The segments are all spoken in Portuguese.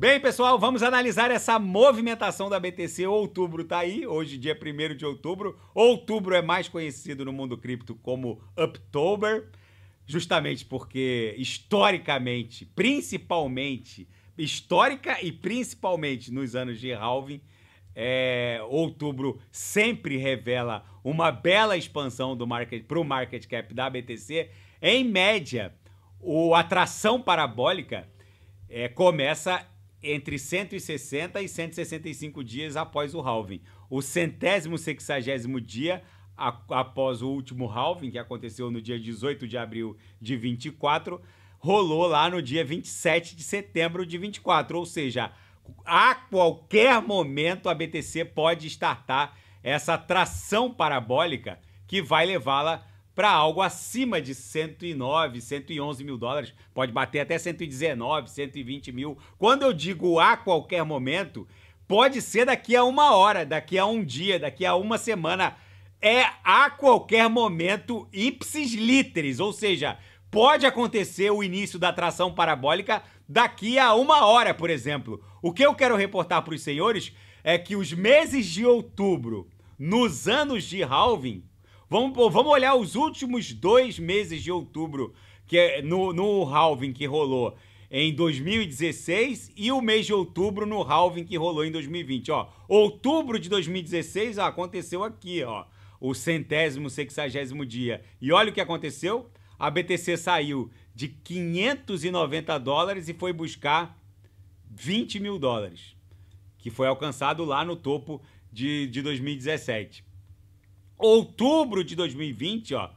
Bem, pessoal, vamos analisar essa movimentação da BTC. Outubro está aí, hoje dia 1 de outubro. Outubro é mais conhecido no mundo cripto como October, justamente porque historicamente, principalmente, histórica e principalmente nos anos de halving, é, outubro sempre revela uma bela expansão do market para o market cap da BTC. Em média, o atração parabólica é, começa entre 160 e 165 dias após o halving. O centésimo sexagésimo dia após o último halving, que aconteceu no dia 18 de abril de 24, rolou lá no dia 27 de setembro de 24. Ou seja, a qualquer momento a BTC pode startar essa tração parabólica que vai levá-la para algo acima de 109, 111 mil dólares, pode bater até 119, 120 mil. Quando eu digo a qualquer momento, pode ser daqui a uma hora, daqui a um dia, daqui a uma semana. É a qualquer momento, ipsis literis, ou seja, pode acontecer o início da tração parabólica daqui a uma hora, por exemplo. O que eu quero reportar para os senhores é que os meses de outubro, nos anos de halving, Vamos, vamos olhar os últimos dois meses de outubro que é no, no halving que rolou em 2016 e o mês de outubro no halving que rolou em 2020. Ó, outubro de 2016 ó, aconteceu aqui, ó, o centésimo, sexagésimo dia. E olha o que aconteceu: a BTC saiu de 590 dólares e foi buscar 20 mil dólares, que foi alcançado lá no topo de, de 2017 outubro de 2020, ó,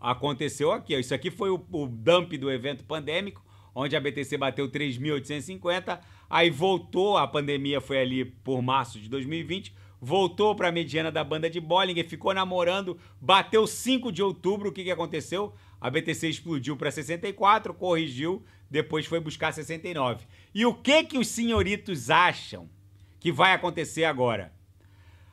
aconteceu aqui. Ó, isso aqui foi o, o dump do evento pandêmico, onde a BTC bateu 3.850, aí voltou, a pandemia foi ali por março de 2020, voltou para a mediana da banda de Bollinger, ficou namorando, bateu 5 de outubro, o que, que aconteceu? A BTC explodiu para 64, corrigiu, depois foi buscar 69. E o que que os senhoritos acham que vai acontecer agora?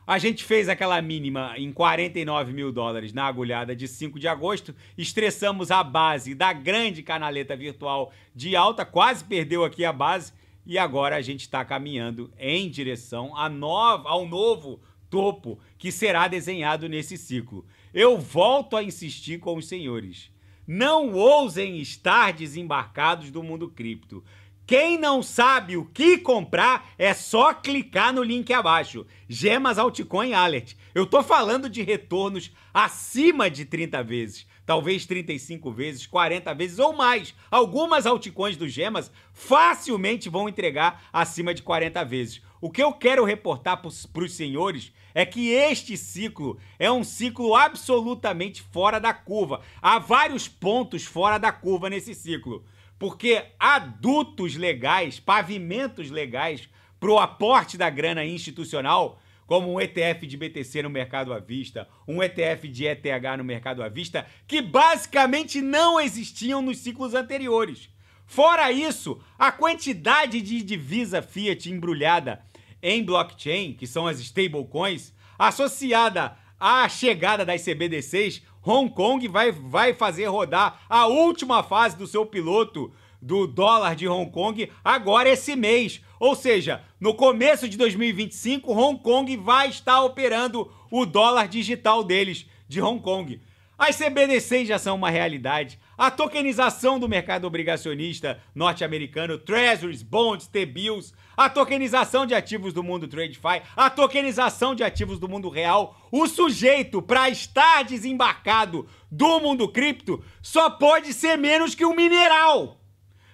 A gente fez aquela mínima em 49 mil dólares na agulhada de 5 de agosto, estressamos a base da grande canaleta virtual de alta, quase perdeu aqui a base, e agora a gente está caminhando em direção a nova, ao novo topo que será desenhado nesse ciclo. Eu volto a insistir com os senhores. Não ousem estar desembarcados do mundo cripto. Quem não sabe o que comprar é só clicar no link abaixo. Gemas Altcoin Alert. Eu tô falando de retornos acima de 30 vezes, talvez 35 vezes, 40 vezes ou mais. Algumas altcoins do Gemas facilmente vão entregar acima de 40 vezes. O que eu quero reportar para os senhores é que este ciclo é um ciclo absolutamente fora da curva. Há vários pontos fora da curva nesse ciclo. Porque adultos legais, pavimentos legais para o aporte da grana institucional, como um ETF de BTC no mercado à vista, um ETF de ETH no mercado à vista, que basicamente não existiam nos ciclos anteriores. Fora isso, a quantidade de divisa fiat embrulhada em blockchain, que são as stablecoins, associada à chegada das CBDCs, Hong Kong vai, vai fazer rodar a última fase do seu piloto do dólar de Hong Kong agora esse mês. Ou seja, no começo de 2025, Hong Kong vai estar operando o dólar digital deles, de Hong Kong. As CBDCs já são uma realidade. A tokenização do mercado obrigacionista norte-americano, treasuries, bonds, T-bills, a tokenização de ativos do mundo TradeFi, a tokenização de ativos do mundo real. O sujeito, para estar desembarcado do mundo cripto, só pode ser menos que um mineral.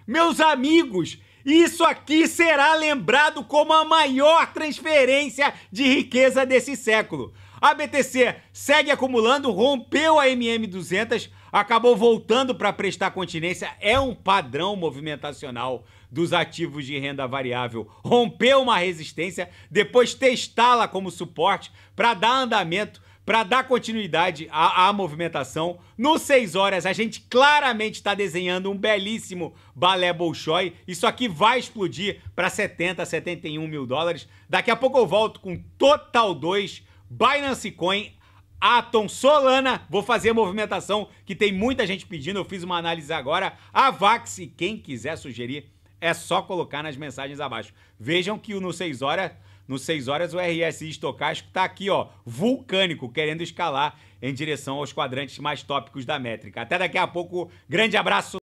Meus amigos, isso aqui será lembrado como a maior transferência de riqueza desse século. A BTC segue acumulando, rompeu a MM200, acabou voltando para prestar continência. É um padrão movimentacional dos ativos de renda variável. Rompeu uma resistência, depois testá-la como suporte para dar andamento para dar continuidade à, à, movimentação. No 6 horas, a gente claramente está desenhando um belíssimo balé Bolshoi. Isso aqui vai explodir para 70, 71 mil dólares. Daqui a pouco eu volto com Total 2 Binance Coin, Atom, Solana. Vou fazer a movimentação que tem muita gente pedindo. Eu fiz uma análise agora. A Vax, e quem quiser sugerir, é só colocar nas mensagens abaixo. Vejam que no 6 horas, no 6 horas o RSI estocástico está aqui, ó, vulcânico, querendo escalar em direção aos quadrantes mais tópicos da métrica. Até daqui a pouco. Grande abraço.